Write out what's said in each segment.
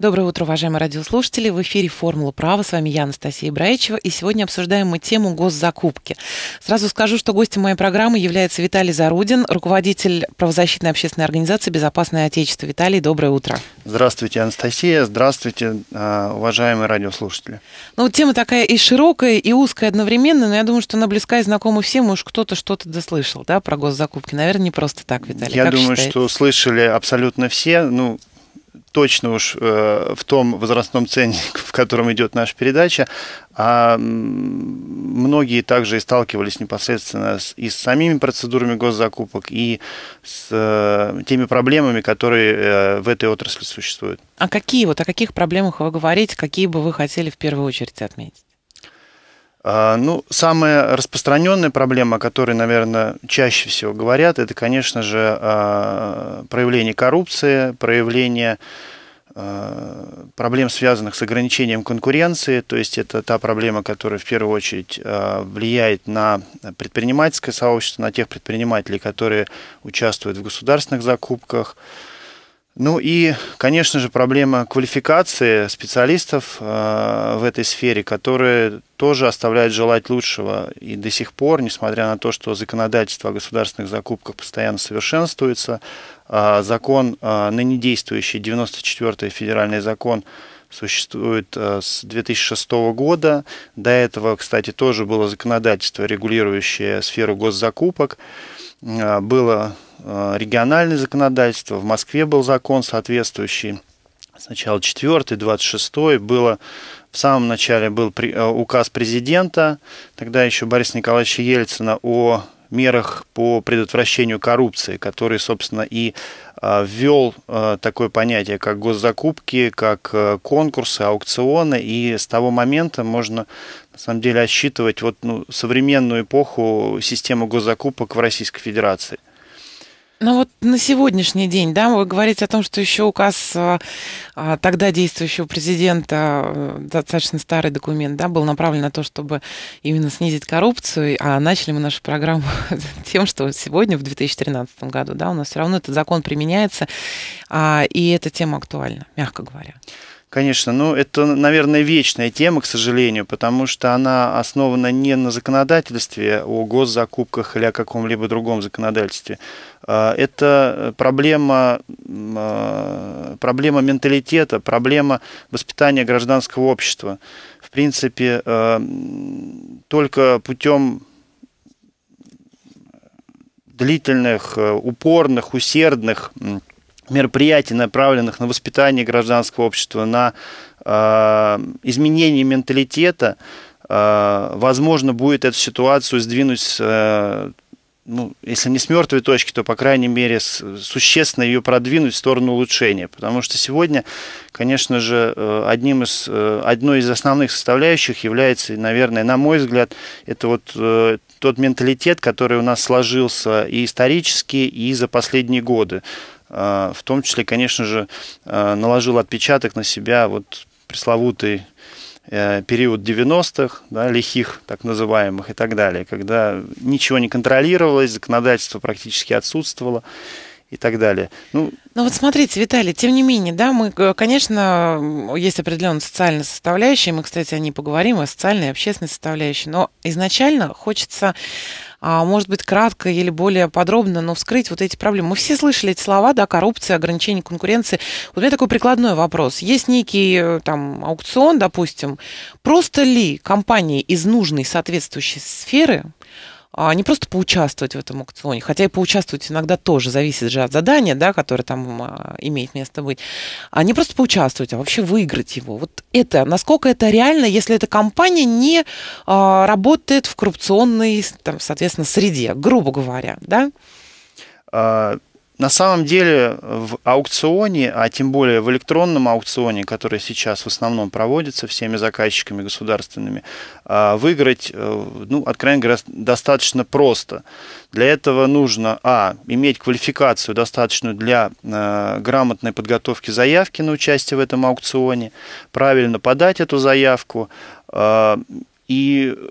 Доброе утро, уважаемые радиослушатели. В эфире «Формула права». С вами я, Анастасия Ибраичева. И сегодня обсуждаем мы тему госзакупки. Сразу скажу, что гостем моей программы является Виталий Зарудин, руководитель правозащитной общественной организации «Безопасное Отечество». Виталий, доброе утро. Здравствуйте, Анастасия. Здравствуйте, а, уважаемые радиослушатели. Ну, тема такая и широкая, и узкая одновременно, но я думаю, что она близка и знакома всем. Уж кто-то что-то дослышал да, про госзакупки. Наверное, не просто так, Виталий. Я как думаю, считаете? что слышали абсолютно все. Ну, точно уж э, в том возрастном ценнике, в котором идет наша передача, а многие также и сталкивались непосредственно с, и с самими процедурами госзакупок, и с э, теми проблемами, которые э, в этой отрасли существуют. А какие вот, о каких проблемах вы говорите, какие бы вы хотели в первую очередь отметить? А, ну, самая распространенная проблема, о которой, наверное, чаще всего говорят, это, конечно же, а, проявление коррупции, проявление а, проблем, связанных с ограничением конкуренции, то есть это та проблема, которая в первую очередь влияет на предпринимательское сообщество, на тех предпринимателей, которые участвуют в государственных закупках, ну и, конечно же, проблема квалификации специалистов э, в этой сфере, которые тоже оставляют желать лучшего. И до сих пор, несмотря на то, что законодательство о государственных закупках постоянно совершенствуется, э, закон, э, ныне действующий 94-й федеральный закон, существует с 2006 года. До этого, кстати, тоже было законодательство, регулирующее сферу госзакупок. Было Э, региональное законодательство. В Москве был закон соответствующий. Сначала 4 26 было в самом начале был э, указ президента, тогда еще Бориса Николаевича Ельцина о мерах по предотвращению коррупции, который, собственно, и э, ввел такое понятие, как госзакупки, как конкурсы, аукционы. И с того момента можно, на самом деле, отсчитывать вот, ну, современную эпоху систему госзакупок в Российской Федерации. Ну вот на сегодняшний день, да, вы говорите о том, что еще указ э, а, тогда действующего президента, э, достаточно старый документ, да, был направлен на то, чтобы именно снизить коррупцию, а начали мы нашу программу тем, что сегодня, в 2013 году, да, у нас все равно этот закон применяется, а, и эта тема актуальна, мягко говоря. Конечно, ну это, наверное, вечная тема, к сожалению, потому что она основана не на законодательстве о госзакупках или о каком-либо другом законодательстве. А, это проблема, а, проблема менталитета, проблема воспитания гражданского общества. В принципе, а, только путем длительных, упорных, усердных мероприятий, направленных на воспитание гражданского общества, на э, изменение менталитета, э, возможно, будет эту ситуацию сдвинуть, э, ну, если не с мертвой точки, то, по крайней мере, с, существенно ее продвинуть в сторону улучшения. Потому что сегодня, конечно же, э, одним из, э, одной из основных составляющих является, наверное, на мой взгляд, это вот э, тот менталитет, который у нас сложился и исторически, и за последние годы. Э, в том числе, конечно же, э, наложил отпечаток на себя вот пресловутый э, период 90-х, да, лихих так называемых и так далее, когда ничего не контролировалось, законодательство практически отсутствовало и так далее. Ну, ну вот смотрите, Виталий, тем не менее, да, мы, конечно, есть определенная социальная составляющая, мы, кстати, о ней поговорим, о социальной и общественной составляющей, но изначально хочется а, может быть, кратко или более подробно, но вскрыть вот эти проблемы. Мы все слышали эти слова, да, коррупция, ограничение конкуренции. Вот у меня такой прикладной вопрос. Есть некий э, там аукцион, допустим, просто ли компании из нужной соответствующей сферы а не просто поучаствовать в этом аукционе, хотя и поучаствовать иногда тоже зависит же от задания, да, которое там а, имеет место быть, а не просто поучаствовать, а вообще выиграть его. Вот это, насколько это реально, если эта компания не а, работает в коррупционной, там, соответственно, среде, грубо говоря, да? А на самом деле в аукционе, а тем более в электронном аукционе, который сейчас в основном проводится всеми заказчиками государственными, а, выиграть, э, ну, откровенно говоря, достаточно просто. Для этого нужно, а, иметь квалификацию достаточную для э, грамотной подготовки заявки на участие в этом аукционе, правильно подать эту заявку, а, и э,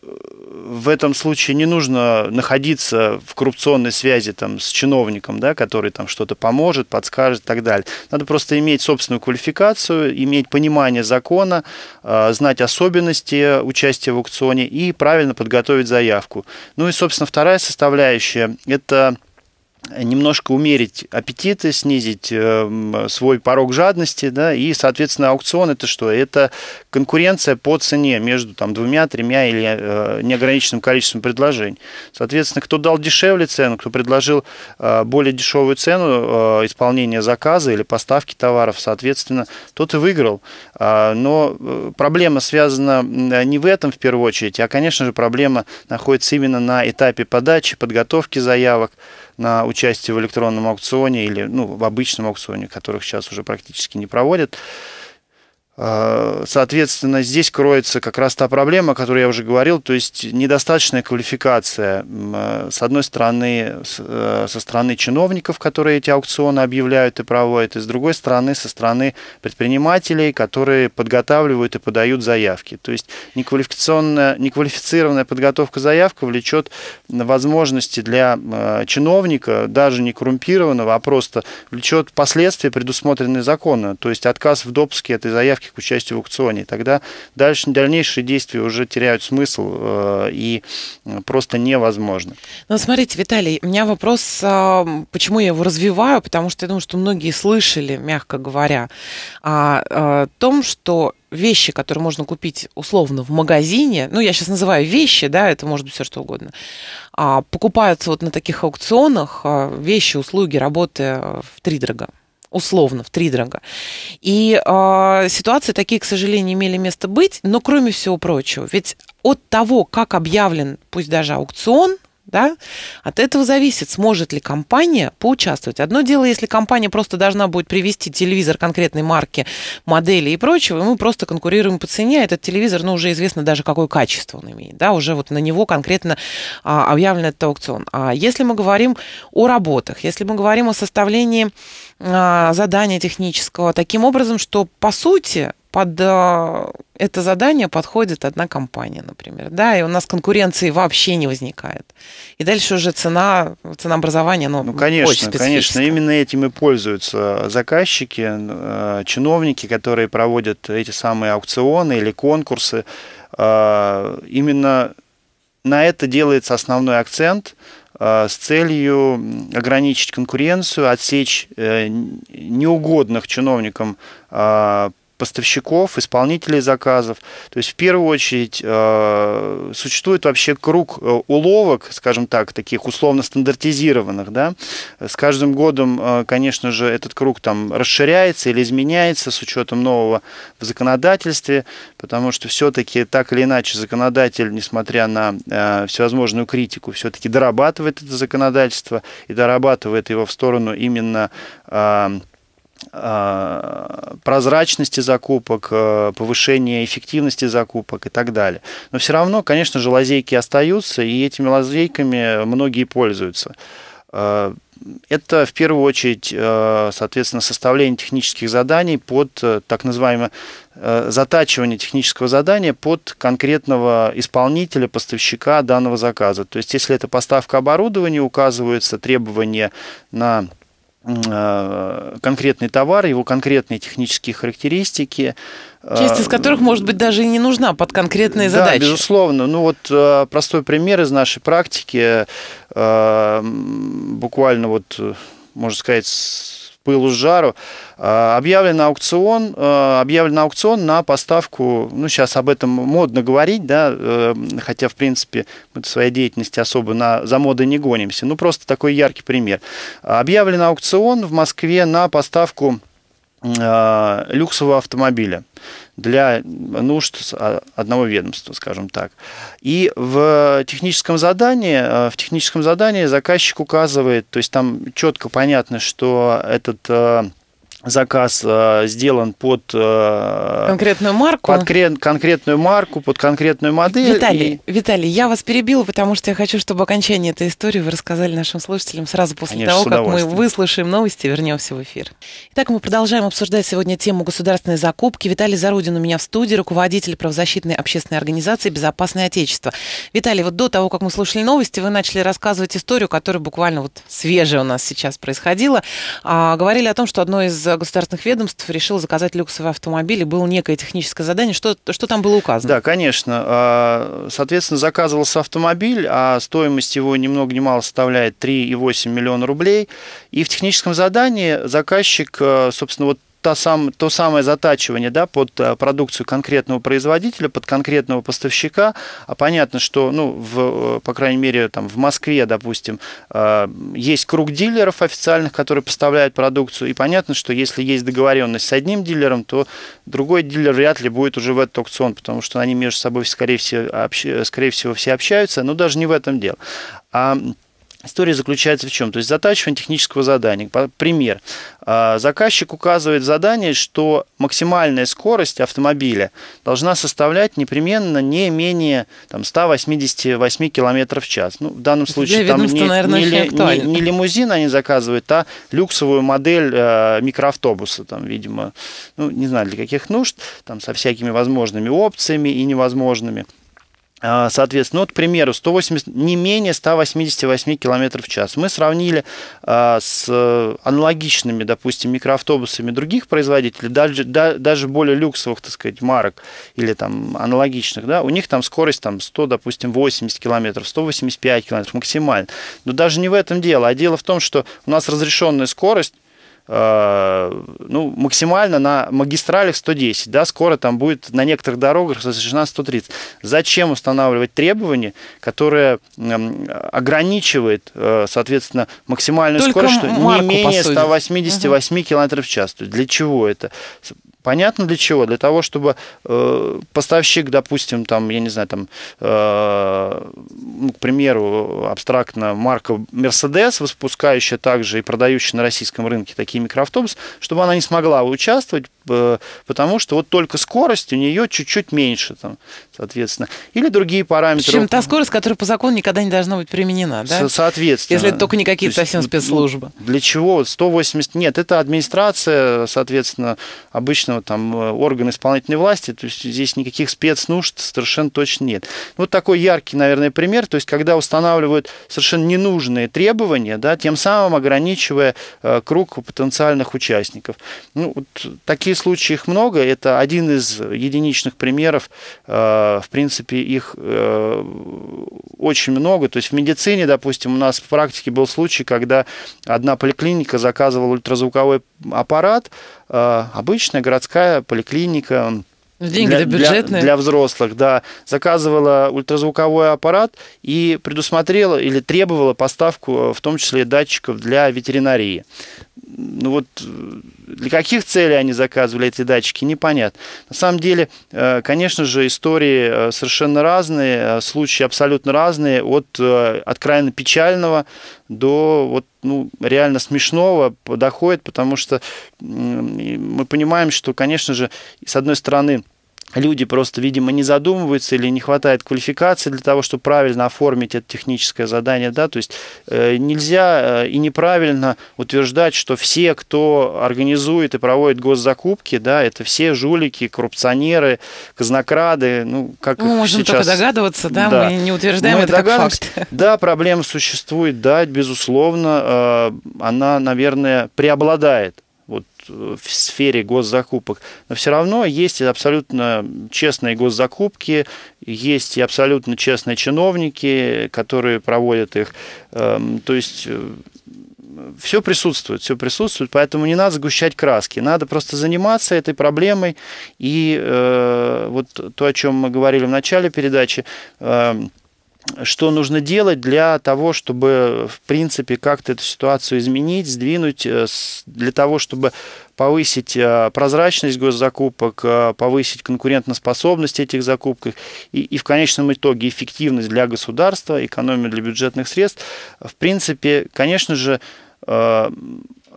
в этом случае не нужно находиться в коррупционной связи там, с чиновником, да, который там что-то поможет, подскажет и так далее. Надо просто иметь собственную квалификацию, иметь понимание закона, э, знать особенности участия в аукционе и правильно подготовить заявку. Ну и, собственно, вторая составляющая – это немножко умерить аппетиты, снизить э, свой порог жадности, да, и, соответственно, аукцион это что? Это конкуренция по цене между там двумя, тремя или э, неограниченным количеством предложений. Соответственно, кто дал дешевле цену, кто предложил э, более дешевую цену э, исполнения заказа или поставки товаров, соответственно, тот и выиграл. А, э, но проблема связана не в этом в первую очередь, а, конечно же, проблема находится именно на этапе подачи, подготовки заявок, на участие в электронном аукционе или ну, в обычном аукционе, которых сейчас уже практически не проводят. А, соответственно, здесь кроется как раз та проблема, о которой я уже говорил, то есть недостаточная квалификация, а, с одной стороны, э, со стороны чиновников, которые эти аукционы объявляют и проводят, и с другой стороны, со стороны предпринимателей, которые подготавливают и подают заявки. То есть неквалификационная, неквалифицированная подготовка заявка влечет возможности для а, чиновника, даже не коррумпированного, а просто влечет последствия, предусмотренные законом. То есть отказ в допуске этой заявки заявки к участию в аукционе. Тогда дальше, дальнейшие действия уже теряют смысл э, и э, просто невозможно. Ну, смотрите, Виталий, у меня вопрос, э, почему я его развиваю, потому что я думаю, что многие слышали, мягко говоря, о, а, а, о том, что вещи, которые можно купить условно в магазине, ну, я сейчас называю вещи, да, это может быть все что угодно, а, покупаются вот на таких аукционах вещи, услуги, работы э, в три дорога условно, в три дорога. И э, ситуации такие, к сожалению, имели место быть, но кроме всего прочего, ведь от того, как объявлен, пусть даже аукцион, да? От этого зависит, сможет ли компания поучаствовать. Одно дело, если компания просто должна будет привести телевизор конкретной марки, модели и прочего, и мы просто конкурируем по цене, этот телевизор, ну, уже известно даже, какое качество он имеет, да, уже вот на него конкретно а, объявлен этот аукцион. А если мы говорим о работах, если мы говорим о составлении а, задания технического таким образом, что, по сути, под э, это задание подходит одна компания, например, да, и у нас конкуренции вообще не возникает. И дальше уже цена, цена образования, ну, ну конечно, очень конечно, именно этим и пользуются заказчики, э, чиновники, которые проводят эти самые аукционы или конкурсы. Э, именно на это делается основной акцент с целью ограничить конкуренцию, отсечь неугодных чиновникам поставщиков, исполнителей заказов. То есть в первую очередь э, существует вообще круг э, уловок, скажем так, таких условно стандартизированных. Да? С каждым годом, э, конечно же, этот круг там расширяется или изменяется с учетом нового в законодательстве, потому что все-таки так или иначе законодатель, несмотря на э, всевозможную критику, все-таки дорабатывает это законодательство и дорабатывает его в сторону именно э, Э, прозрачности закупок, э, повышения эффективности закупок и так далее. Но все равно, конечно же, лазейки остаются, и этими лазейками многие пользуются. Э, это в первую очередь, соответственно, составление технических заданий под так называемое затачивание технического задания под конкретного исполнителя, поставщика данного заказа. То есть, если это поставка оборудования, указываются требования на Э, конкретный товар, его конкретные технические характеристики. Часть из э, которых, может быть, даже и не нужна под конкретные да, задачи. безусловно. Ну вот э, простой пример из нашей практики. Буквально вот, можно сказать, пылу с жару. А, объявлен аукцион, а, объявлен аукцион на поставку, ну, сейчас об этом модно говорить, да, э, хотя, в принципе, мы в своей деятельности особо на, за модой не гонимся. Ну, просто такой яркий пример. Объявлен аукцион в Москве на поставку Э, люксового автомобиля для нужд а, одного ведомства, скажем так. И в техническом задании, э, в техническом задании заказчик указывает, то есть там четко понятно, что этот э, заказ э, сделан под э, конкретную марку, под крен, конкретную марку, под конкретную модель. Виталий, и... Виталий, я вас перебил, потому что я хочу, чтобы окончание этой истории вы рассказали нашим слушателям сразу после Конечно, того, как мы выслушаем новости, вернемся в эфир. Итак, мы продолжаем обсуждать сегодня тему государственной закупки. Виталий Зарудин у меня в студии, руководитель правозащитной общественной организации "Безопасное Отечество". Виталий, вот до того, как мы слушали новости, вы начали рассказывать историю, которая буквально вот свежая у нас сейчас происходила. А, говорили о том, что одно из государственных ведомств решил заказать люксовый автомобиль, и было некое техническое задание. Что, что там было указано? Да, конечно. А, соответственно, заказывался автомобиль, а стоимость его ни много ни мало составляет 3,8 миллиона рублей. И в техническом задании заказчик, э, собственно, вот та сам, то самое затачивание да, под э, продукцию конкретного производителя, под конкретного поставщика. А понятно, что, ну, в, э, по крайней мере, там, в Москве, допустим, э, есть круг дилеров официальных, которые поставляют продукцию. И понятно, что если есть договоренность с одним дилером, то другой дилер вряд ли будет уже в этот аукцион, потому что они между собой, скорее всего, общ... скорее всего все общаются, но даже не в этом дело. А История заключается в чем? То есть затачивание технического задания. Пример. А, заказчик указывает задание, что максимальная скорость автомобиля должна составлять непременно не менее там, 188 км в час. Ну, в данном случае Для там не, наверное, не, не, не лимузин они заказывают, а люксовую модель э, микроавтобуса, там, видимо, ну, не знаю для каких нужд, там, со всякими возможными опциями и невозможными. А, соответственно, ну, вот, к примеру, 180, не менее 188 км в час. Мы сравнили а, с э, аналогичными, допустим, микроавтобусами других производителей, даже, да, даже более люксовых, так сказать, марок или там аналогичных, да, у них там скорость там 100, допустим, 80 км, 185 км максимально. Но даже не в этом дело, а дело в том, что у нас разрешенная скорость Э, ну, максимально на магистралях 110, да, скоро там будет на некоторых дорогах разрешена 130. Зачем устанавливать требования, которые ограничивают, э, соответственно, максимальную Только скорость, что не менее 188 угу. км в час? То есть для чего это? Понятно для чего? Для того, чтобы э, поставщик, допустим, там, я не знаю, там, э, ну, к примеру, абстрактно марка Mercedes, выпускающая также и продающая на российском рынке такие микроавтобусы, чтобы она не смогла участвовать Э, потому что вот только скорость у нее чуть-чуть меньше, там, соответственно. Или другие параметры. Причем та скорость, которая по закону никогда не должна быть применена, да? Со соответственно. Если это только не какие-то то совсем спецслужбы. Для чего? 180... Нет, это администрация, соответственно, обычного там э, органа исполнительной власти, то есть здесь никаких спецнужд совершенно точно нет. Вот такой яркий, наверное, пример, то есть когда устанавливают совершенно ненужные требования, да, тем самым ограничивая э, круг потенциальных участников. Ну, вот такие такие случаи их много. Это один из единичных примеров. Э, в принципе, их э, очень много. То есть в медицине, допустим, у нас в практике был случай, когда одна поликлиника заказывала ультразвуковой аппарат. Э, обычная городская поликлиника, Деньги для, бюджетные. Для, для взрослых, да. Заказывала ультразвуковой аппарат и предусмотрела или требовала поставку, в том числе датчиков для ветеринарии ну вот э, для каких целей они заказывали эти датчики, непонятно. На самом деле, э, конечно же, истории э, совершенно разные, случаи абсолютно разные, от, от крайне печального до вот, ну, реально смешного доходит, потому что мы понимаем, что, конечно же, с одной стороны, люди просто, видимо, не задумываются или не хватает квалификации для того, чтобы правильно оформить это техническое задание, да, то есть э, нельзя э, и неправильно утверждать, что все, кто организует и проводит госзакупки, да, это все жулики, коррупционеры, казнокрады, ну, как Мы можем сейчас... только догадываться, да, да, мы не утверждаем мы это как факт. Да, проблема существует, да, безусловно, э, она, наверное, преобладает вот э, в сфере госзакупок. Но все равно есть абсолютно честные госзакупки, есть и абсолютно честные чиновники, которые проводят их. Эм, то есть э, все присутствует, все присутствует, поэтому не надо сгущать краски, надо просто заниматься этой проблемой. И э, вот то, о чем мы говорили в начале передачи, эм, что нужно делать для того, чтобы, в принципе, как-то эту ситуацию изменить, сдвинуть, э, для того, чтобы повысить э, прозрачность госзакупок, э, повысить конкурентоспособность этих закупок и, и в конечном итоге эффективность для государства, экономию для бюджетных средств. В принципе, конечно же,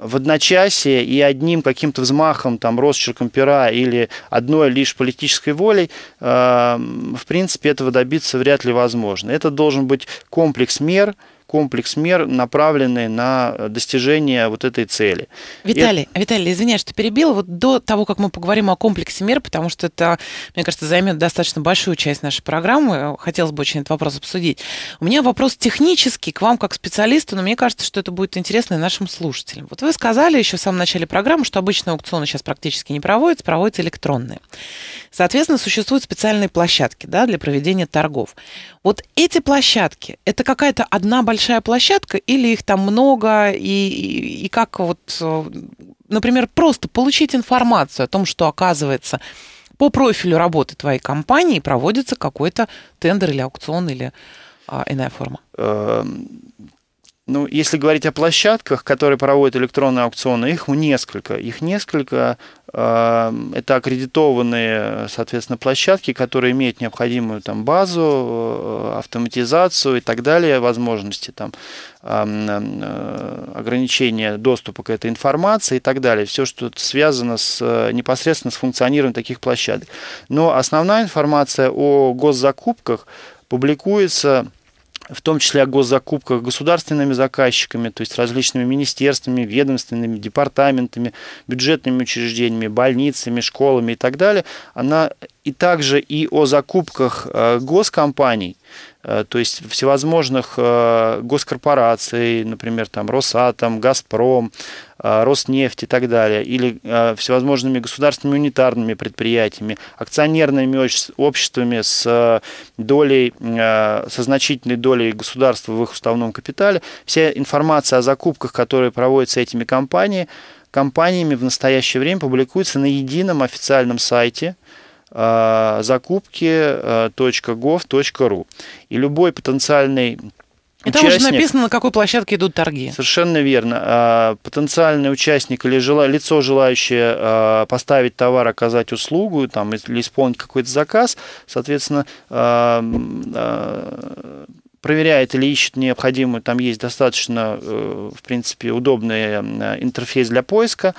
в одночасье и одним каким-то взмахом, там, росчерком пера или одной лишь политической волей, э, в принципе, этого добиться вряд ли возможно. Это должен быть комплекс мер – комплекс мер, направленный на э, достижение вот этой цели. Виталий, И... Виталий, извиняюсь, что перебил. Вот до того, как мы поговорим о комплексе мер, потому что это, мне кажется, займет достаточно большую часть нашей программы, э, хотелось бы очень этот вопрос обсудить. У меня вопрос технический к вам как специалисту, но мне кажется, что это будет интересно и нашим слушателям. Вот вы сказали еще в самом начале программы, что обычно аукционы сейчас практически не проводятся, проводятся электронные. Соответственно, существуют специальные площадки да, для проведения торгов. Вот эти площадки, это какая-то одна большая большая площадка или их там много, и, и, и как вот, э, например, просто получить информацию о том, что оказывается по профилю работы твоей компании проводится какой-то тендер или аукцион или а, иная форма? Эм, ну, если говорить о площадках, которые проводят электронные аукционы, их несколько. Их несколько. Эм, это аккредитованные, соответственно, площадки, которые имеют необходимую там, базу, э, автоматизацию и так далее, возможности там, эм, э, ограничения доступа к этой информации и так далее. Все, что связано с, э, непосредственно с функционированием таких площадок. Но основная информация о госзакупках публикуется в том числе о госзакупках государственными заказчиками, то есть различными министерствами, ведомственными, департаментами, бюджетными учреждениями, больницами, школами и так далее, она и также и о закупках э, госкомпаний, Э, то есть всевозможных э, госкорпораций, например, там Росатом, Газпром, э, Роснефть и так далее, или всевозможными государственными унитарными предприятиями, акционерными обществами с долей, со значительной долей государства в их уставном капитале. Вся информация о закупках, которые проводятся этими компаниями, компаниями в настоящее время публикуется на едином официальном сайте – Э, закупки.gov.ru. Э, и любой потенциальный и там участник, уже написано, на какой площадке идут торги. Совершенно верно. Э, потенциальный участник или лицо, желающее поставить товар, оказать услугу там, или исполнить какой-то заказ, соответственно, проверяет или ищет необходимую, там есть достаточно, в принципе, удобный интерфейс для поиска,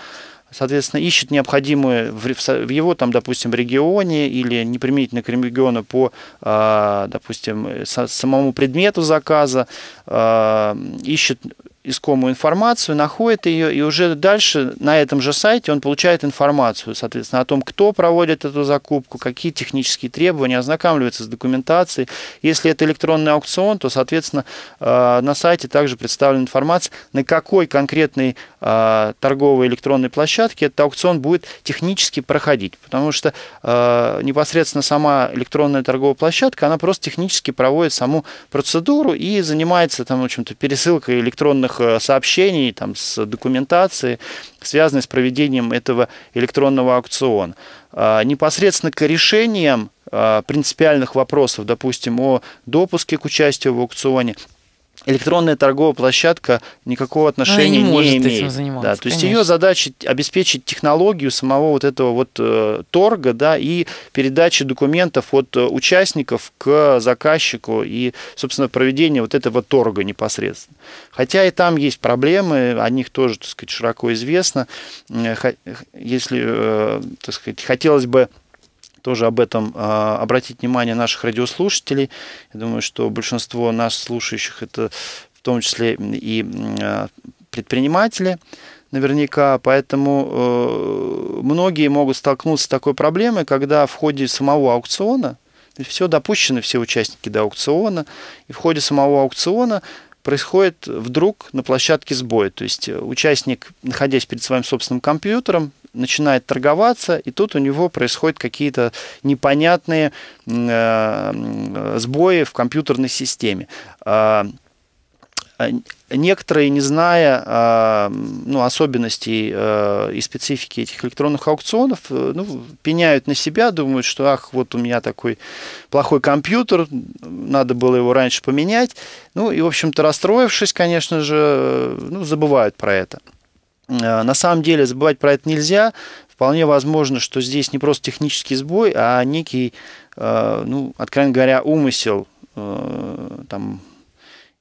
соответственно, ищет необходимые в его, там, допустим, регионе или неприменительно к региону по, а, допустим, э, самому предмету заказа, а, ищет искомую информацию, находит ее, и уже дальше на этом же сайте он получает информацию, соответственно, о том, кто проводит эту закупку, какие технические требования, ознакомливается с документацией. Если это электронный аукцион, то, соответственно, э, на сайте также представлена информация, на какой конкретной э, торговой электронной площадке этот аукцион будет технически проходить, потому что э, непосредственно сама электронная торговая площадка, она просто технически проводит саму процедуру и занимается там, в общем-то, пересылкой электронных Э, сообщений, там, с документации, связанной с проведением этого электронного аукциона. А, непосредственно к решениям а, принципиальных вопросов, допустим, о допуске к участию в аукционе – электронная торговая площадка никакого отношения Она не, не может имеет. Этим заниматься, да, то есть ее задача обеспечить технологию самого вот этого вот э, торга, да, и передачи документов от э, участников к заказчику и, собственно, проведение вот этого торга непосредственно. Хотя и там есть проблемы, о них тоже, так сказать, широко известно. Э, если, так сказать, хотелось бы тоже об этом а, обратить внимание наших радиослушателей. Я думаю, что большинство наших слушающих это в том числе и а, предприниматели наверняка, поэтому э, многие могут столкнуться с такой проблемой, когда в ходе самого аукциона, все допущены, все участники до аукциона, и в ходе самого аукциона происходит вдруг на площадке сбой. То есть э, участник, находясь перед своим собственным компьютером, начинает торговаться, и тут у него происходят какие-то непонятные э, сбои в компьютерной системе а, а, некоторые, не зная а, ну, особенностей э, и специфики этих электронных аукционов, э, ну, пеняют на себя, думают, что ах, вот у меня такой плохой компьютер, надо было его раньше поменять. Ну и, в общем-то, расстроившись, конечно же, ну, забывают про это. Э, на самом деле забывать про это нельзя. Вполне возможно, что здесь не просто технический сбой, а некий, э, ну, откровенно говоря, умысел э, там,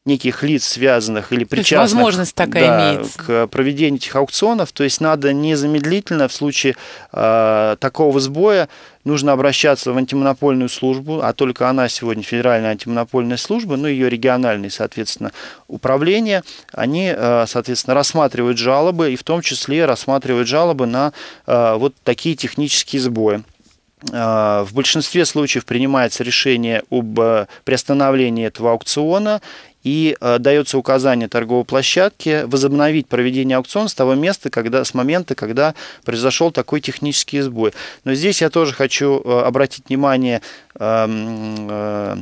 неких лиц, связанных или причастных возможность такая да, к э, проведению этих аукционов. То есть надо незамедлительно в случае э, такого сбоя нужно обращаться в антимонопольную службу, а только она сегодня федеральная антимонопольная служба, ну ее региональные, соответственно, управления, они, э, соответственно, рассматривают жалобы и в том числе рассматривают жалобы на э, вот такие технические сбои. В большинстве случаев принимается решение об приостановлении этого аукциона и э, дается указание торговой площадке возобновить проведение аукциона с того места, когда, с момента, когда произошел такой технический сбой. Но здесь я тоже хочу э, обратить внимание эм, э,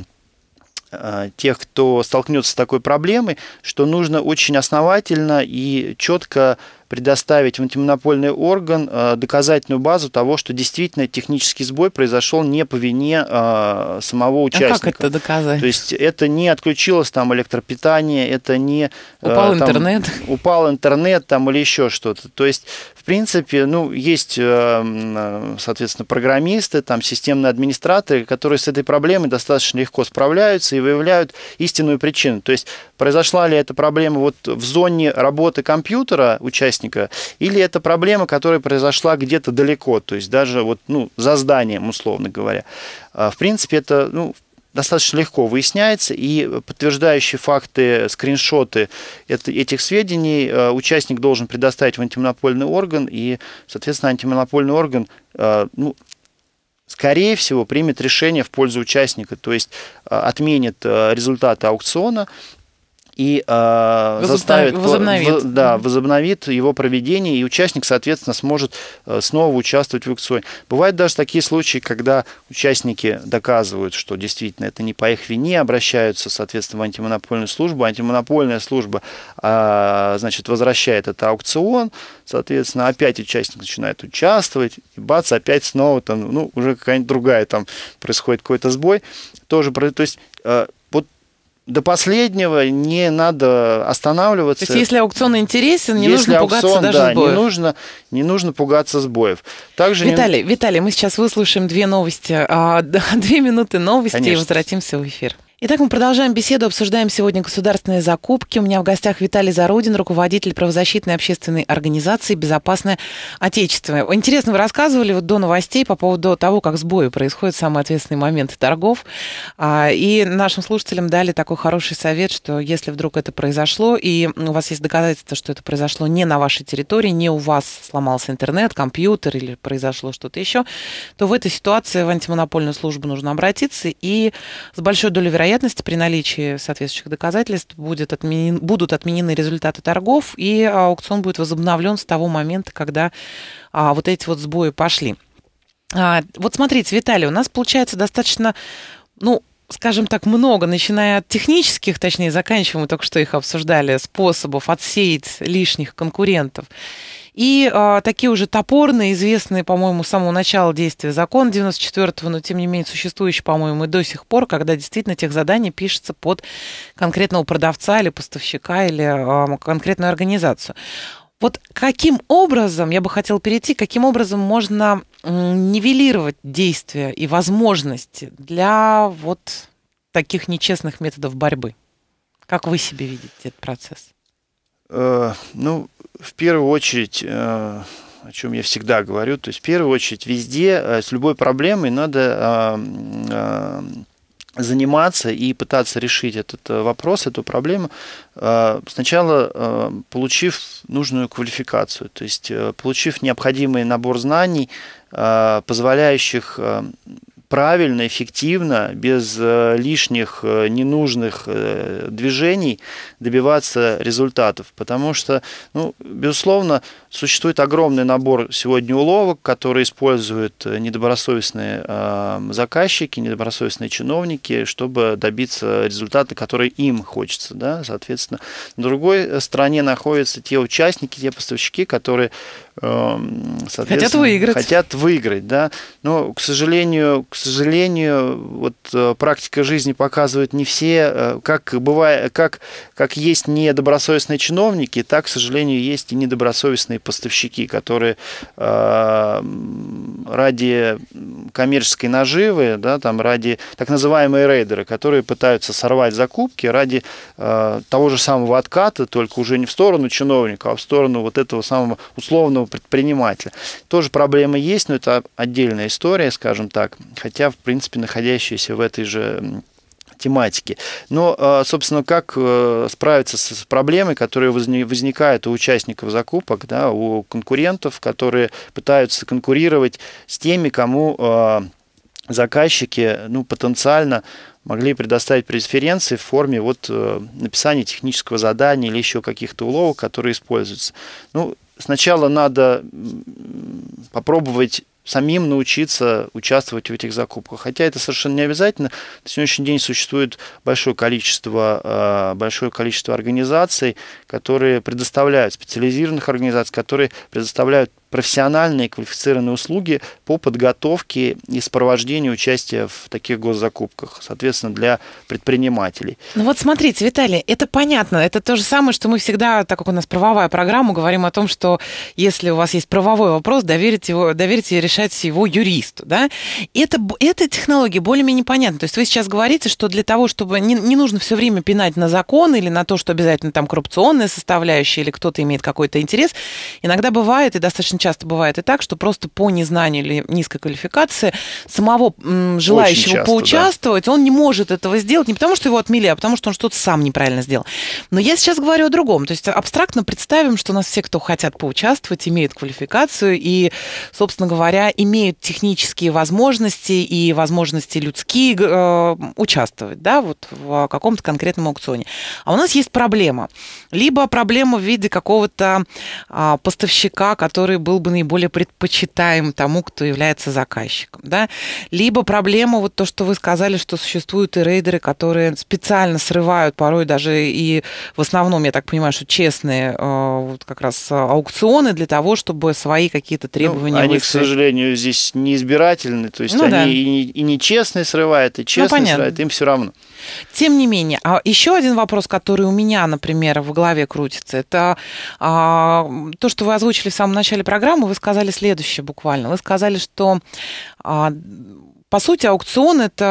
э, тех, кто столкнется с такой проблемой, что нужно очень основательно и четко предоставить в антимонопольный орган э, доказательную базу того, что действительно технический сбой произошел не по вине э, самого участника. А как это доказать? То есть это не отключилось там электропитание, это не... Упал э, там, интернет. Упал интернет там или еще что-то. То есть принципе, ну, есть, э, соответственно, программисты, там, системные администраторы, которые с этой проблемой достаточно легко справляются и выявляют истинную причину. То есть, произошла ли эта проблема вот в зоне работы компьютера участника, или это проблема, которая произошла где-то далеко, то есть даже вот, ну, за зданием, условно говоря. А, в принципе, это, ну, достаточно легко выясняется, и подтверждающие факты, скриншоты этих сведений э, участник должен предоставить в антимонопольный орган, и, соответственно, антимонопольный орган э, ну, скорее всего, примет решение в пользу участника, то есть э, отменит результаты аукциона и э, заставит, возобновит. В, да, возобновит его проведение, и участник, соответственно, сможет э, снова участвовать в аукционе. Бывают даже такие случаи, когда участники доказывают, что действительно это не по их вине, обращаются, соответственно, в антимонопольную службу. Антимонопольная служба, э, значит, возвращает это аукцион, соответственно, опять участник начинает участвовать, и бац, опять снова там, ну, уже какая-нибудь другая там происходит какой-то сбой. Тоже, то есть э, до последнего не надо останавливаться. То есть, если аукцион интересен, не если нужно аукцион, пугаться даже да, сбоев. Не нужно, не нужно пугаться сбоев. Также Виталий, не... Виталий, мы сейчас выслушаем две новости, а, две минуты новости Конечно. и возвратимся в эфир. Итак, мы продолжаем беседу, обсуждаем сегодня государственные закупки. У меня в гостях Виталий Зарудин, руководитель правозащитной общественной организации «Безопасное Отечество». Интересно, вы рассказывали вот до новостей по поводу того, как сбои происходят самые ответственные моменты торгов. А, и нашим слушателям дали такой хороший совет, что если вдруг это произошло, и у вас есть доказательства, что это произошло не на вашей территории, не у вас сломался интернет, компьютер или произошло что-то еще, то в этой ситуации в антимонопольную службу нужно обратиться и с большой долей вероятности вероятности при наличии соответствующих доказательств будет отменен, будут отменены результаты торгов, и а, аукцион будет возобновлен с того момента, когда а, вот эти вот сбои пошли. А, вот смотрите, Виталий, у нас получается достаточно, ну, скажем так, много, начиная от технических, точнее, заканчивая, мы только что их обсуждали, способов отсеять лишних конкурентов. И э, такие уже топорные, известные, по-моему, с самого начала действия закон 94-го, но тем не менее существующий, по-моему, и до сих пор, когда действительно тех заданий пишется под конкретного продавца или поставщика или э, конкретную организацию. Вот каким образом, я бы хотела перейти, каким образом можно нивелировать действия и возможности для вот таких нечестных методов борьбы? Как вы себе видите этот процесс? Э, ну, в первую очередь, э, о чем я всегда говорю, то есть в первую очередь везде э, с любой проблемой надо а, а, заниматься и пытаться решить этот вопрос, эту проблему, сначала получив нужную квалификацию, то есть получив необходимый набор знаний, позволяющих правильно, эффективно, без э, лишних э, ненужных э, движений добиваться результатов. Потому что, ну, безусловно, существует огромный набор сегодня уловок, которые используют недобросовестные эм, заказчики, недобросовестные чиновники, чтобы добиться результата, который им хочется. Да? Соответственно, на другой стороне находятся те участники, те поставщики, которые эм, соответственно хотят выиграть. хотят выиграть. Да? Но, к сожалению, к сожалению, сожалению, вот э, практика жизни показывает не все, э, как, бывает, как, как есть недобросовестные чиновники, так, к сожалению, есть и недобросовестные поставщики, которые э, ради коммерческой наживы, да, там, ради так называемые рейдеры, которые пытаются сорвать закупки ради того же самого отката, только уже не в сторону чиновника, а в сторону вот этого самого условного предпринимателя. Тоже проблема есть, но это отдельная история, скажем так хотя, в принципе, находящиеся в этой же тематики. Но, а, собственно, как э, справиться с проблемой, которая возникает у участников закупок, да, у конкурентов, которые пытаются конкурировать с теми, кому а, заказчики ну, потенциально могли предоставить преференции в форме вот, э, написания технического задания или еще каких-то уловок, которые используются. Ну, сначала надо попробовать самим научиться участвовать в этих закупках. Хотя это совершенно не обязательно. На сегодняшний день существует большое количество, э, большое количество организаций, которые предоставляют, специализированных организаций, которые предоставляют профессиональные квалифицированные услуги по подготовке и сопровождению участия в таких госзакупках, соответственно, для предпринимателей. Ну вот смотрите, Виталий, это понятно. Это то же самое, что мы всегда, так как у нас правовая программа, говорим о том, что если у вас есть правовой вопрос, доверить его, доверите решать его юристу. Да? Это, эта технология более-менее понятна. То есть вы сейчас говорите, что для того, чтобы не, не нужно все время пинать на закон или на то, что обязательно там коррупционная составляющая или кто-то имеет какой-то интерес, иногда бывает и достаточно часто бывает и так, что просто по незнанию или низкой квалификации самого желающего часто, поучаствовать, да. он не может этого сделать не потому, что его отмели, а потому, что он что-то сам неправильно сделал. Но я сейчас говорю о другом. То есть абстрактно представим, что у нас все, кто хотят поучаствовать, имеют квалификацию и, собственно говоря, имеют технические возможности и возможности людские э, участвовать да, вот в каком-то конкретном аукционе. А у нас есть проблема. Либо проблема в виде какого-то э, поставщика, который был был бы наиболее предпочитаем тому, кто является заказчиком. Да? Либо проблема, вот то, что вы сказали, что существуют и рейдеры, которые специально срывают порой даже и в основном, я так понимаю, что честные э, вот как раз аукционы для того, чтобы свои какие-то ну, требования ну, Они, выставить. к сожалению, здесь неизбирательны, то есть ну, они да. и, и нечестные срывают, и ну, честные ну, срывают, им все равно. Тем не менее, а еще один вопрос, который у меня, например, в голове крутится, это а, то, что вы озвучили в самом начале программы, вы сказали следующее буквально. Вы сказали, что а, по сути аукцион это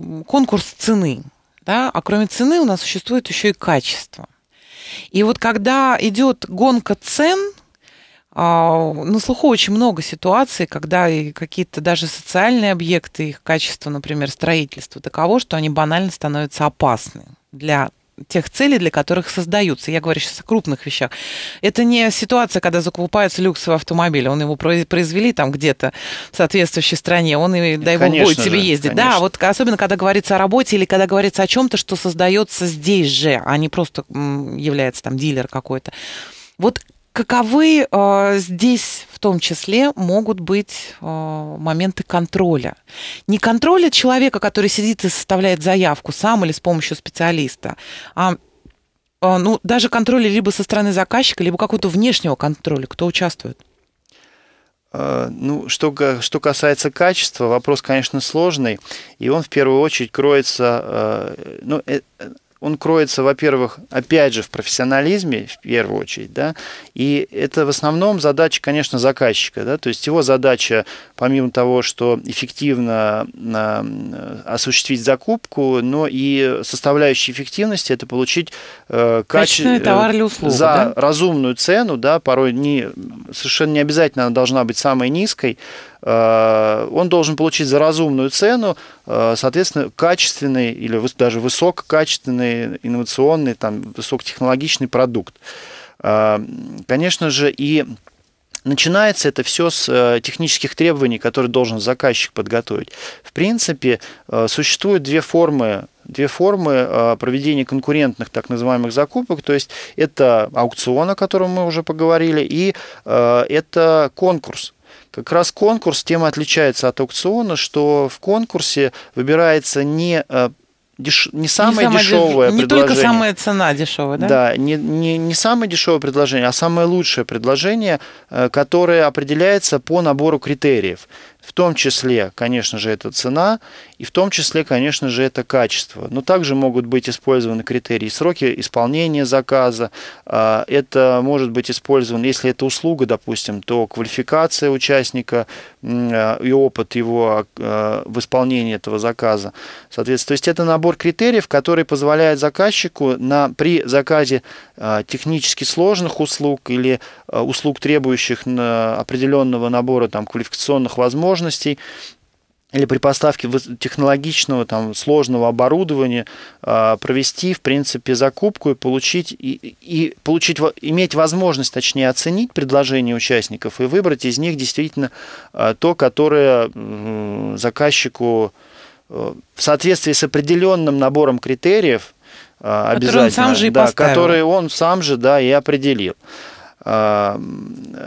э, конкурс цены, да, а кроме цены у нас существует еще и качество. И вот когда идет гонка цен, а, на слуху очень много ситуаций, когда и какие-то даже социальные объекты, их качество, например, строительство таково, что они банально становятся опасны для тех целей, для которых создаются. Я говорю сейчас о крупных вещах. Это не ситуация, когда закупается люксовый автомобиль, он его произвели там где-то в соответствующей стране, он, и, дай бог, будет себе же, ездить. Конечно. Да, вот особенно, когда говорится о работе или когда говорится о чем-то, что создается здесь же, а не просто является там дилер какой-то. Вот Каковы э, здесь в том числе могут быть э, моменты контроля? Не контроля человека, который сидит и составляет заявку сам или с помощью специалиста, а э, ну, даже контроля либо со стороны заказчика, либо какого-то внешнего контроля, кто участвует. Э, ну, что, что касается качества, вопрос, конечно, сложный, и он в первую очередь кроется, э, ну, э, он кроется, во-первых, опять же, в профессионализме, в первую очередь, да, и это в основном задача, конечно, заказчика, да, то есть его задача, помимо того, что эффективно э, осуществить закупку, но и составляющей эффективности это получить э, качественный э, товар или услугу, за да? разумную цену, да, порой не, совершенно не обязательно она должна быть самой низкой, Э, он должен получить за разумную цену, э, соответственно, качественный или даже высококачественный, инновационный, там, высокотехнологичный продукт. Э, конечно же, и Начинается это все с технических требований, которые должен заказчик подготовить. В принципе, существуют две формы две формы проведения конкурентных так называемых закупок, то есть это аукцион, о котором мы уже поговорили, и это конкурс. Как раз конкурс тем отличается от аукциона, что в конкурсе выбирается не э, деш... не самое не самое дешевое деш... предложение. Не только самая цена дешевая, да? Да, не, не, не самое дешевое предложение, а самое лучшее предложение, э, которое определяется по набору критериев. В том числе, конечно же, это цена, и в том числе, конечно же, это качество. Но также могут быть использованы критерии сроки исполнения заказа. А, это может быть использовано, если это услуга, допустим, то квалификация участника а, и опыт его а, в исполнении этого заказа. Соответственно, то есть это набор критериев, который позволяет заказчику на, при заказе Э, технически сложных услуг или э, услуг, требующих э, определенного набора там, квалификационных возможностей, или при поставке технологичного, там, сложного оборудования провести, в принципе, закупку и получить, и, и получить, иметь возможность, точнее, оценить предложения участников и выбрать из них действительно то, которое заказчику в соответствии с определенным набором критериев, Э, обязательно. Который он сам же и да, Который он сам же, да, и определил. А,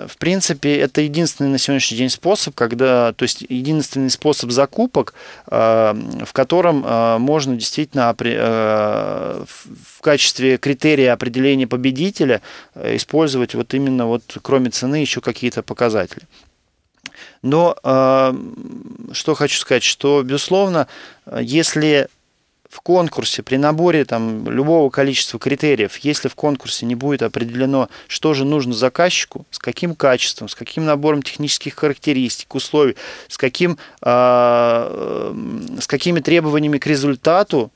в принципе, это единственный на сегодняшний день способ, когда, то есть единственный способ закупок, а, в котором а, можно действительно в качестве критерия определения победителя э, использовать вот именно вот кроме цены еще какие-то показатели. Но что хочу сказать, что, безусловно, если в конкурсе, при наборе там, любого количества критериев, если в конкурсе не будет определено, что же нужно заказчику, с каким качеством, с каким набором технических характеристик, условий, с, каким, э, с какими требованиями к результату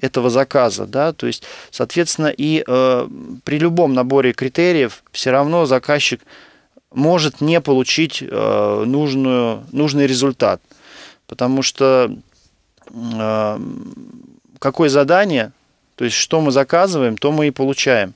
этого заказа, да, то есть, соответственно, и э, при любом наборе критериев все равно заказчик может не получить э, нужную, нужный результат, потому что э, какое задание, то есть что мы заказываем, то мы и получаем.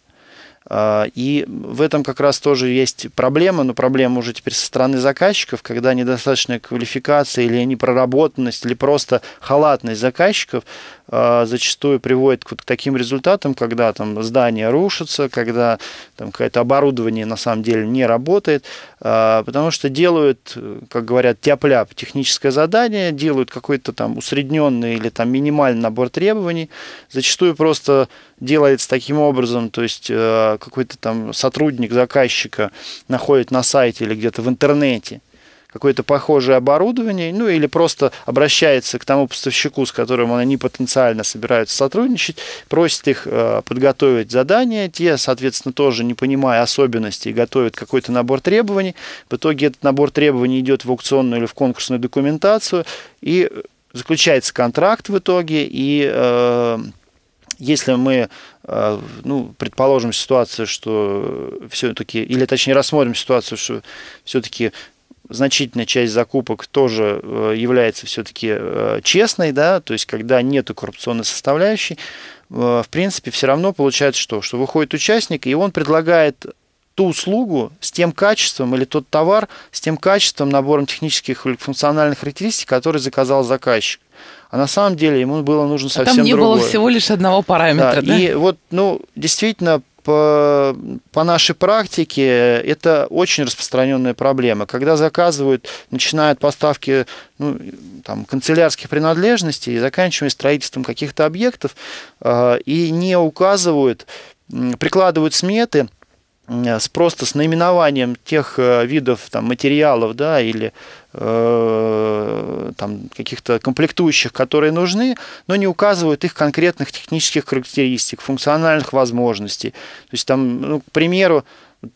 А, и в этом как раз тоже есть проблема, но проблема уже теперь со стороны заказчиков, когда недостаточная квалификация или непроработанность, или просто халатность заказчиков а, зачастую приводит к вот таким результатам, когда там здания рушатся, когда там какое-то оборудование на самом деле не работает, а, потому что делают, как говорят, тяп-ляп техническое задание, делают какой-то там усредненный или там минимальный набор требований, зачастую просто делается таким образом, то есть а, какой-то там сотрудник заказчика находит на сайте или где-то в интернете какое-то похожее оборудование, ну или просто обращается к тому поставщику, с которым они потенциально собираются сотрудничать, просит их э, подготовить задание, те, соответственно, тоже не понимая особенностей, готовят какой-то набор требований, в итоге этот набор требований идет в аукционную или в конкурсную документацию, и заключается контракт в итоге, и э, если мы, э, ну, предположим ситуацию, что все-таки, или точнее рассмотрим ситуацию, что все-таки значительная часть закупок тоже э, является все-таки э, честной, да, то есть когда нет коррупционной составляющей, э, в принципе, все равно получается что? Что выходит участник, и он предлагает ту услугу с тем качеством или тот товар с тем качеством, набором технических или функциональных характеристик, который заказал заказчик. А на самом деле ему было нужно совсем а там не другое. было всего лишь одного параметра, да? да? И вот, ну, действительно, по, по нашей практике это очень распространенная проблема. Когда заказывают, начинают поставки ну, там, канцелярских принадлежностей и заканчивая строительством каких-то объектов, э, и не указывают, прикладывают сметы – Э, с просто с наименованием тех э, видов там, материалов да, или э, там, каких-то комплектующих, которые нужны, но не указывают их конкретных технических характеристик, функциональных возможностей. То есть там, ну, к примеру, э,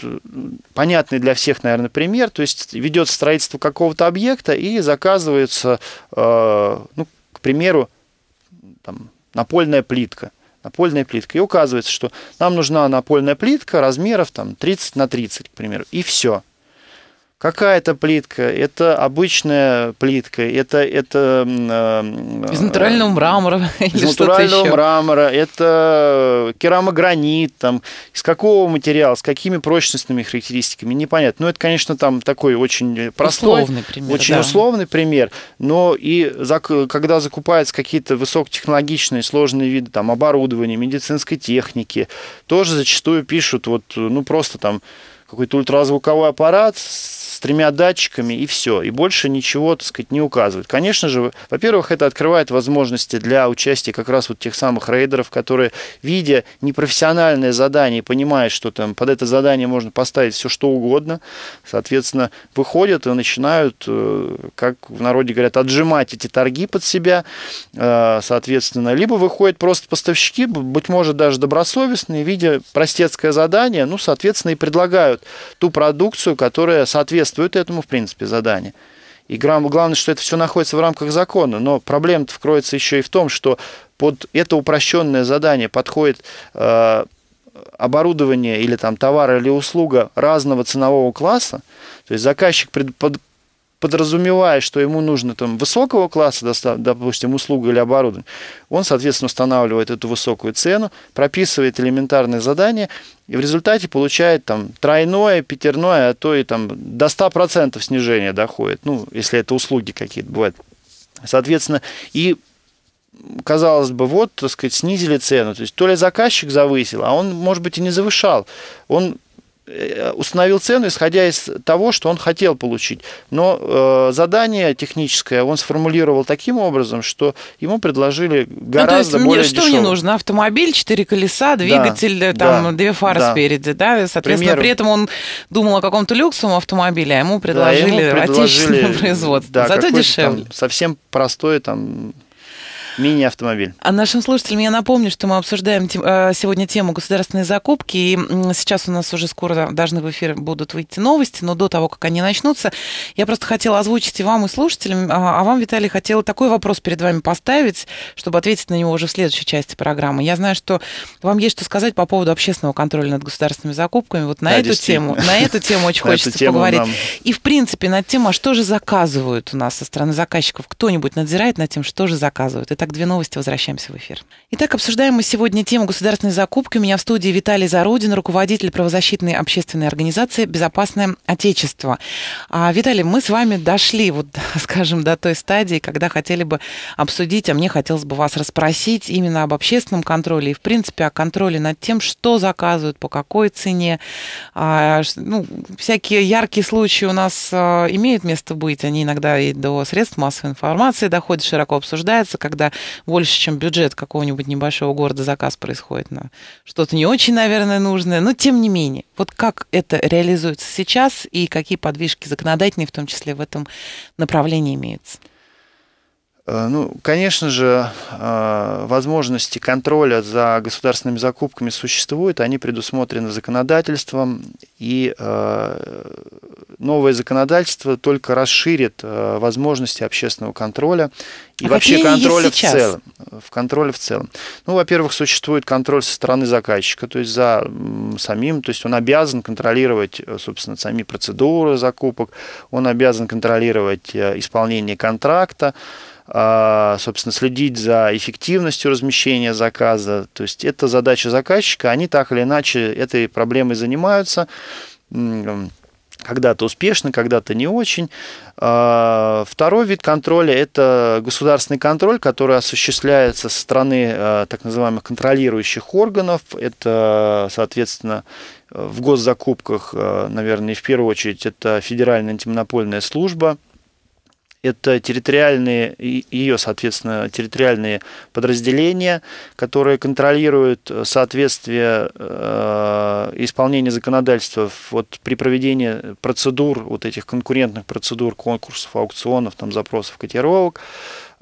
понятный для всех, наверное, пример, то есть ведет строительство какого-то объекта и заказывается, э, ну, к примеру, там, напольная плитка – напольная плитка. И указывается, что нам нужна напольная плитка размеров там, 30 на 30, к примеру, и все. Какая это плитка? Это обычная плитка, это... это э, из натурального э, мрамора. Из натурального мрамора, это керамогранит, там, из какого материала, с какими прочностными характеристиками, непонятно. Но ну, это, конечно, там такой очень простой, условный пример, очень да. условный пример, но и когда закупаются какие-то высокотехнологичные сложные виды там, оборудования, медицинской техники, тоже зачастую пишут, вот, ну, просто там какой-то ультразвуковой аппарат с тремя датчиками и все. И больше ничего, так сказать, не указывает. Конечно же, во-первых, это открывает возможности для участия как раз вот тех самых рейдеров, которые, видя непрофессиональное задание, понимают, что там под это задание можно поставить все что угодно, соответственно, выходят и начинают, э, как в народе говорят, отжимать эти торги под себя, э, соответственно, либо выходят просто поставщики, быть может, даже добросовестные, видя простецкое задание, ну, соответственно, и предлагают ту продукцию, которая соответствует этому, в принципе, заданию. И главное, что это все находится в рамках закона. Но проблема-то вкроется еще и в том, что под это упрощенное задание подходит э, оборудование или там товар или услуга разного ценового класса. То есть заказчик пред, под, подразумевая, что ему нужно там высокого класса, допустим, услуга или оборудование, он, соответственно, устанавливает эту высокую цену, прописывает элементарные задания и в результате получает там тройное, пятерное, а то и там до 100% снижения доходит, ну, если это услуги какие-то бывают. Соответственно, и казалось бы, вот, так сказать, снизили цену. То есть то ли заказчик завысил, а он, может быть, и не завышал. Он Э, установил цену, исходя из того, что он хотел получить. Но э, задание техническое он сформулировал таким образом, что ему предложили гораздо ну, то есть более мне дешевый. что не нужно? Автомобиль, четыре колеса, двигатель, да, э, там, да, две фары да. спереди, да? Соответственно, Пример... при этом он думал о каком-то люксовом автомобиле, а ему предложили, да, ему предложили отечественное производство. Да, Зато дешевле. Там, совсем простое там Мини-автомобиль. А нашим слушателям я напомню, что мы обсуждаем э, сегодня тему государственные закупки, и сейчас у нас уже скоро должны в эфир будут выйти новости, но до того, как они начнутся, я просто хотела озвучить и вам, и слушателям, а, а вам, Виталий, хотела такой вопрос перед вами поставить, чтобы ответить на него уже в следующей части программы. Я знаю, что вам есть что сказать по поводу общественного контроля над государственными закупками. Вот на да, эту тему, на эту тему очень хочется поговорить. Нам... И в принципе над тем, а что же заказывают у нас со стороны заказчиков? Кто-нибудь надзирает над тем, что же заказывают? Это так две новости, возвращаемся в эфир. Итак, обсуждаем мы сегодня тему государственной закупки. У меня в студии Виталий Зародин, руководитель правозащитной общественной организации «Безопасное Отечество». А, Виталий, мы с вами дошли, вот, скажем, до той стадии, когда хотели бы обсудить, а мне хотелось бы вас расспросить именно об общественном контроле и, в принципе, о контроле над тем, что заказывают, по какой цене. А, ну, всякие яркие случаи у нас а, имеют место быть, они иногда и до средств массовой информации доходят, широко обсуждаются, когда больше, чем бюджет какого-нибудь небольшого города, заказ происходит на что-то не очень, наверное, нужное. Но тем не менее, вот как это реализуется сейчас и какие подвижки законодательные, в том числе в этом направлении имеются? Э, ну, конечно же, э, возможности контроля за государственными закупками существуют, они предусмотрены законодательством, и э, новое законодательство только расширит возможности общественного контроля и а вообще контроля в целом. В контроле в целом. Ну, во-первых, существует контроль со стороны заказчика, то есть за самим, то есть он обязан контролировать, собственно, сами процедуры закупок, он обязан контролировать исполнение контракта, а, собственно, следить за эффективностью размещения заказа. То есть это задача заказчика, они так или иначе этой проблемой занимаются когда-то успешно, когда-то не очень. А, второй вид контроля – это государственный контроль, который осуществляется со стороны а, так называемых контролирующих органов. Это, соответственно, в госзакупках, наверное, в первую очередь, это Федеральная антимонопольная служба – это территориальные, ее, соответственно, территориальные подразделения, которые контролируют э, соответствие э, исполнения законодательства вот при проведении процедур, вот этих конкурентных процедур, конкурсов, аукционов, там, запросов, котировок,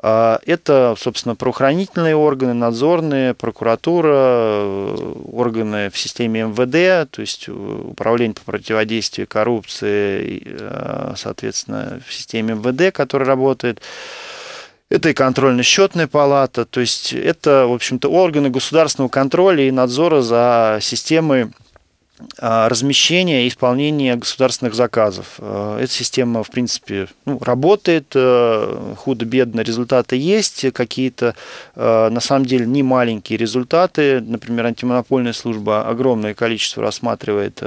а, это, собственно, правоохранительные органы, надзорные, прокуратура, э, органы в системе МВД, то есть э, управление по противодействию коррупции, э, соответственно, в системе МВД, который работает. Это и контрольно-счетная палата, то есть это, в общем-то, органы государственного контроля и надзора за системой а, размещение и исполнение государственных заказов. А, эта система, в принципе, ну, работает, а, худо-бедно результаты есть, какие-то, на самом деле, не маленькие результаты. Например, антимонопольная служба огромное количество рассматривает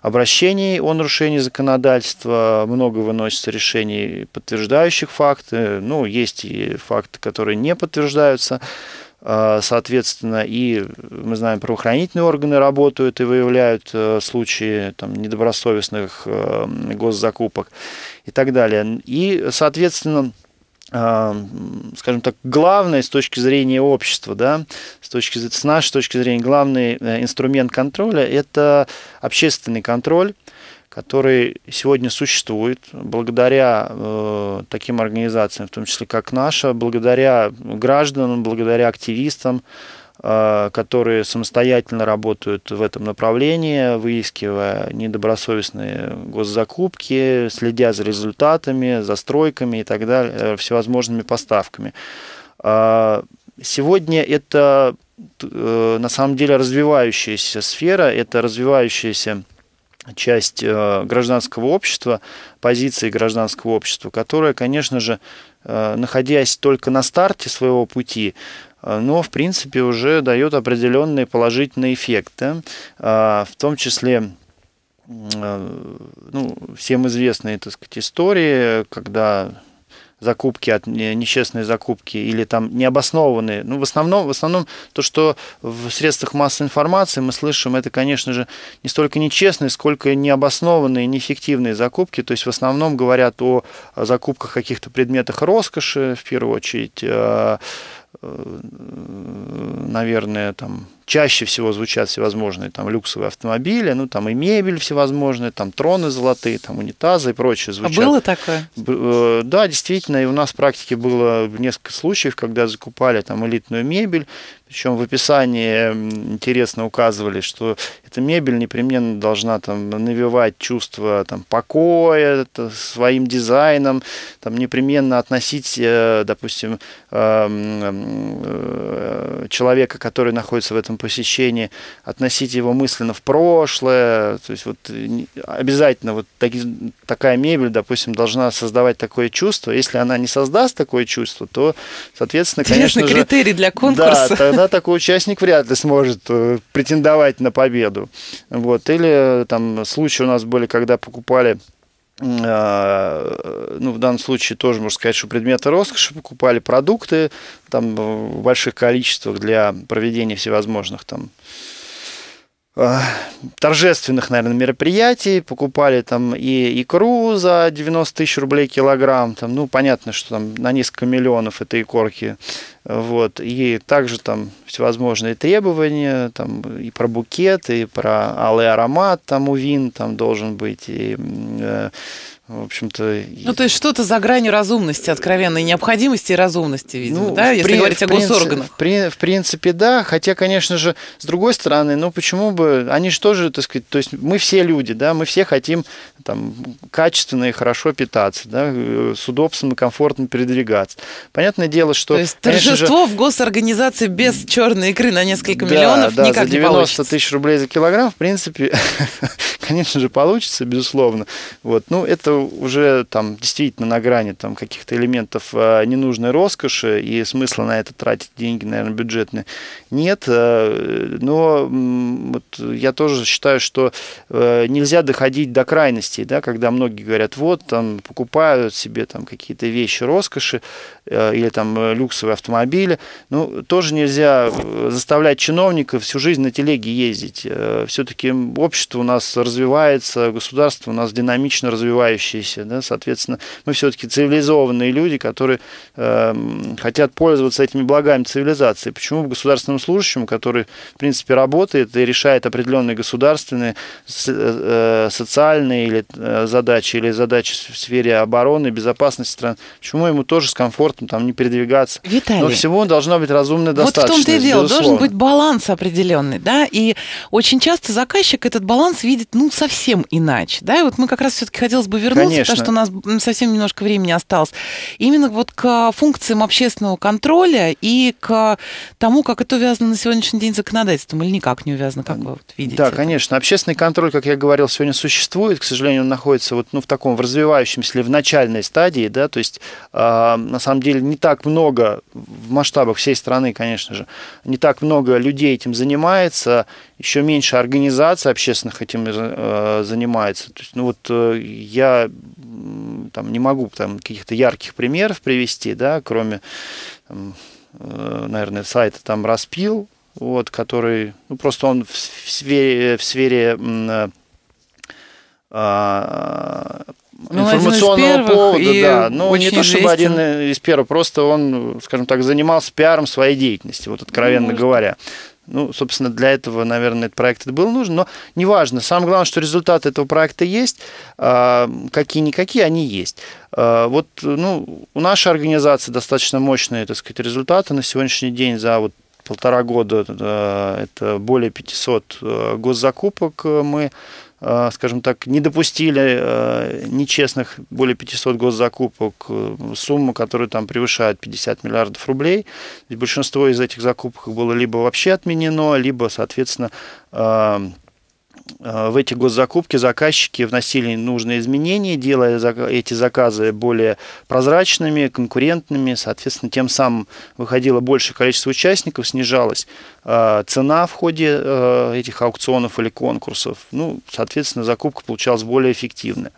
обращений о нарушении законодательства, много выносится решений, подтверждающих факты, ну, есть и факты, которые не подтверждаются. А, соответственно, и, мы знаем, правоохранительные органы работают и выявляют э, случаи там, недобросовестных э, госзакупок и так далее. И, соответственно, а, скажем так, главное с точки зрения общества, да, с, точки, с нашей точки зрения, главный э, инструмент контроля – это общественный контроль, который сегодня существует благодаря э, таким организациям, в том числе как наша, благодаря гражданам, благодаря активистам, э, которые самостоятельно работают в этом направлении, выискивая недобросовестные госзакупки, следя за результатами, за стройками и так далее, э, всевозможными поставками. Э, сегодня это э, на самом деле развивающаяся сфера, это развивающаяся часть э, гражданского общества, позиции гражданского общества, которая, конечно же, э, находясь только на старте своего пути, э, но, в принципе, уже дает определенные положительные эффекты, а, в том числе ну, всем известные так сказать, истории, когда закупки, от нечестные закупки или там необоснованные. Ну, в основном, в основном то, что в средствах массовой информации мы слышим, это, конечно же, не столько нечестные, сколько необоснованные, неэффективные закупки. То есть в основном говорят о закупках каких-то предметах роскоши, в первую очередь, э, э, наверное, там чаще всего звучат всевозможные там люксовые автомобили, ну там и мебель всевозможная, там троны золотые, там унитазы и прочее а звучат. А было такое? Э, да, действительно, и у нас в практике было несколько случаев, когда закупали там элитную мебель, причем в описании интересно указывали, что эта мебель непременно должна там навевать чувство там, покоя это, своим дизайном, там, непременно относить, э, допустим, э, человека, который находится в этом каждом посещении относить его мысленно в прошлое. То есть вот э, обязательно вот таки, такая мебель, допустим, должна создавать такое чувство. Если она не создаст такое чувство, то, соответственно, Интересный конечно критерий же, для конкурса. Да, тогда такой участник вряд ли сможет э, претендовать на победу. Вот. Или э, там случаи у нас были, когда покупали а, ну, в данном случае тоже можно сказать, что предметы роскоши покупали продукты там в больших количествах для проведения всевозможных там а, торжественных, наверное, мероприятий, покупали там и икру за 90 тысяч рублей килограмм, там, ну, понятно, что там на несколько миллионов этой икорки вот. И также там всевозможные требования, там и про букет, и про алый аромат там у вин там должен быть, и э, в общем-то... Ну, то есть что-то за гранью разумности, откровенной необходимости и разумности, видимо, ну, да, если при, говорить о госорганах? В, при, в принципе, да, хотя, конечно же, с другой стороны, ну, почему бы, они же тоже, так сказать, то есть мы все люди, да, мы все хотим там качественно и хорошо питаться, да, э, с удобством и комфортно передвигаться. Понятное дело, что... То есть конечно, Существо в госорганизации без черной икры на несколько да, миллионов да, никак за 90 не получится. тысяч рублей за килограмм, в принципе, конечно же, получится, безусловно. Вот. Ну, это уже там действительно на грани там, каких-то элементов э, ненужной роскоши, и смысла на это тратить деньги, наверное, бюджетные нет. Э, но э, вот я тоже считаю, что э, нельзя доходить до крайностей, да, когда многие говорят, вот, там, покупают себе там какие-то вещи роскоши э, или там э, люксовые автомобили, автомобиля. Ну, тоже нельзя э, заставлять чиновников всю жизнь на телеге ездить. Э, все-таки общество у нас развивается, государство у нас динамично развивающееся. Да? Соответственно, мы все-таки цивилизованные люди, которые э, хотят пользоваться этими благами цивилизации. Почему государственному служащему, который, в принципе, работает и решает определенные государственные, э, э, социальные или задачи, или задачи в сфере обороны, безопасности стран, почему ему тоже с комфортом там не передвигаться? Виталий, но всего должно быть разумная достаточно. Вот в том-то и дело, должен быть баланс определенный, да, и очень часто заказчик этот баланс видит, ну, совсем иначе, да, и вот мы как раз все-таки хотелось бы вернуться, Конечно. потому что у нас совсем немножко времени осталось, именно вот к функциям общественного контроля и к тому, как это увязано на сегодняшний день законодательством или никак не увязано, как вы вот видите? Да, это? конечно. Общественный контроль, как я говорил, сегодня существует, к сожалению, он находится вот, ну, в таком в развивающемся или в начальной стадии, да, то есть э, на самом деле не так много в масштабах всей страны, конечно же, не так много людей этим занимается, еще меньше организаций общественных этим э, занимается. То есть, ну вот э, я там не могу там каких-то ярких примеров привести, да, кроме, там, э, наверное, сайта там Распил, вот, который, ну просто он в сфере, в сфере э, а, ну, информационного первых, повода, да. Ну, не то чтобы один из первых, просто он, скажем так, занимался пиаром своей деятельности, вот откровенно ну, Может. говоря. Ну, собственно, для этого, наверное, этот проект был нужен, но неважно. Самое главное, что результаты этого проекта есть, а, какие-никакие они есть. А, вот, ну, у нашей организации достаточно мощные, так сказать, результаты на сегодняшний день за вот полтора года, э, это более 500 э, госзакупок э, мы Э, скажем так, не допустили э, нечестных более 500 госзакупок, э, сумму которая там превышает 50 миллиардов рублей. Ведь большинство из этих закупок было либо вообще отменено, либо, соответственно, Э, в эти госзакупки заказчики вносили нужные изменения, делая эти заказы более прозрачными, конкурентными, соответственно, тем самым выходило большее количество участников, снижалась э, цена в ходе э, этих аукционов или конкурсов, ну, соответственно, закупка получалась более эффективной.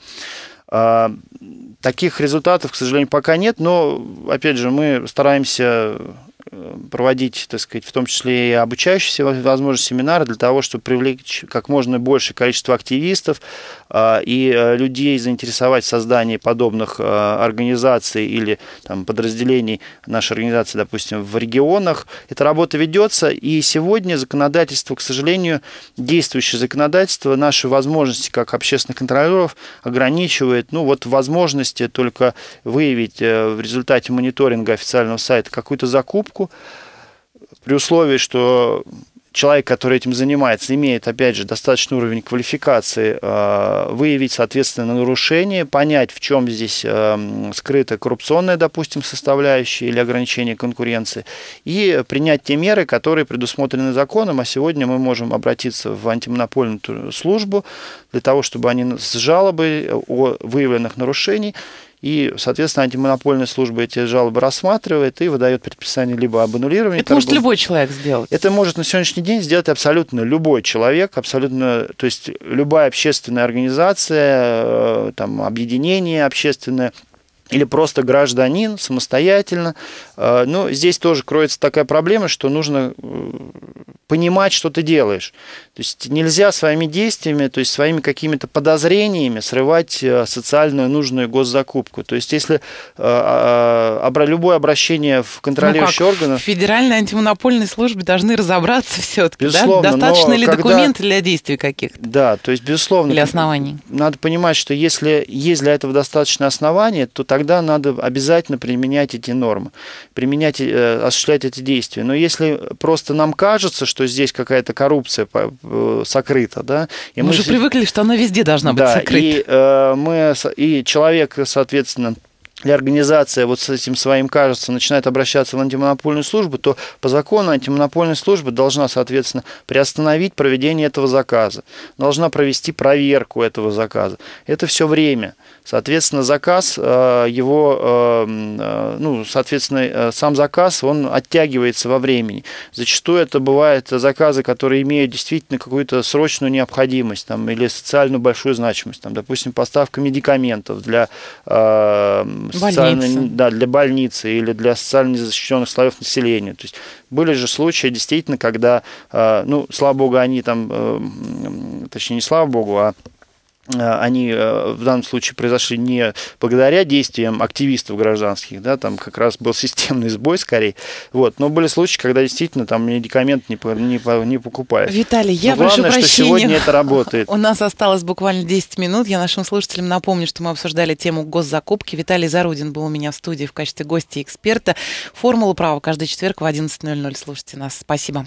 Таких результатов, к сожалению, пока нет, но, опять же, мы стараемся проводить, так сказать, в том числе и обучающиеся, возможно, семинары для того, чтобы привлечь как можно большее количество активистов а, и э, людей заинтересовать в создании подобных э, организаций или там, подразделений нашей организации, допустим, в регионах. Эта работа ведется, и сегодня законодательство, к сожалению, действующее законодательство, наши возможности как общественных контролеров ограничивает, ну вот возможности только выявить э, в результате мониторинга официального сайта какую-то закупку, руку, при условии, что человек, который этим занимается, имеет, опять же, достаточный уровень квалификации, э, выявить, соответственно, нарушение, понять, в чем здесь э, скрыта коррупционная, допустим, составляющая или ограничение конкуренции, и принять те меры, которые предусмотрены законом, а сегодня мы можем обратиться в антимонопольную службу для того, чтобы они с жалобой о выявленных нарушениях и, соответственно, антимонопольная служба эти жалобы рассматривает и выдает предписание либо об аннулировании. Это торгов. может любой человек сделать. Это может на сегодняшний день сделать абсолютно любой человек, абсолютно, то есть любая общественная организация, э, там, объединение общественное, или просто гражданин самостоятельно. Э, Но ну, здесь тоже кроется такая проблема, что нужно э, понимать, что ты делаешь. То есть нельзя своими действиями, то есть своими какими-то подозрениями срывать э, социальную нужную госзакупку. То есть если э, а, а, любое обращение в ну контролирующие ну как, органы... В Федеральной антимонопольной службе должны разобраться все-таки, да? Достаточно ли когда... документы для действий каких-то? Да, то есть безусловно. Для оснований. Надо понимать, что если есть для этого достаточно основания, то тогда надо обязательно применять эти нормы, применять, э, осуществлять эти действия. Но если просто нам кажется, что здесь какая-то коррупция Э, сокрыта. Да? И мы, мы же привыкли, что она везде должна да, быть сокрыта. И, э, мы, и человек, соответственно, и организация вот с этим своим кажется начинает обращаться в антимонопольную службу, то по закону антимонопольная служба должна, соответственно, приостановить проведение этого заказа, должна провести проверку этого заказа. Это все время. Соответственно, заказ э, его, э, э, ну, соответственно, сам заказ, он оттягивается во времени. Зачастую это бывают заказы, которые имеют действительно какую-то срочную необходимость там, или социальную большую значимость. Там, допустим, поставка медикаментов для, больницы. Да, для больницы или для социально незащищенных слоев населения. То есть были же случаи, действительно, когда, ну, слава богу, они там, точнее, не слава богу, а Э, они э, в данном случае произошли не благодаря действиям активистов гражданских, да, там как раз был системный сбой скорее, вот, но были случаи, когда действительно там медикамент не, не, не покупают. Виталий, я но прошу главное, прощения. что сегодня это работает. У нас осталось буквально 10 минут, я нашим слушателям напомню, что мы обсуждали тему госзакупки. Виталий Зарудин был у меня в студии в качестве гостя и эксперта. Формула права каждый четверг в 11.00. Слушайте нас. Спасибо.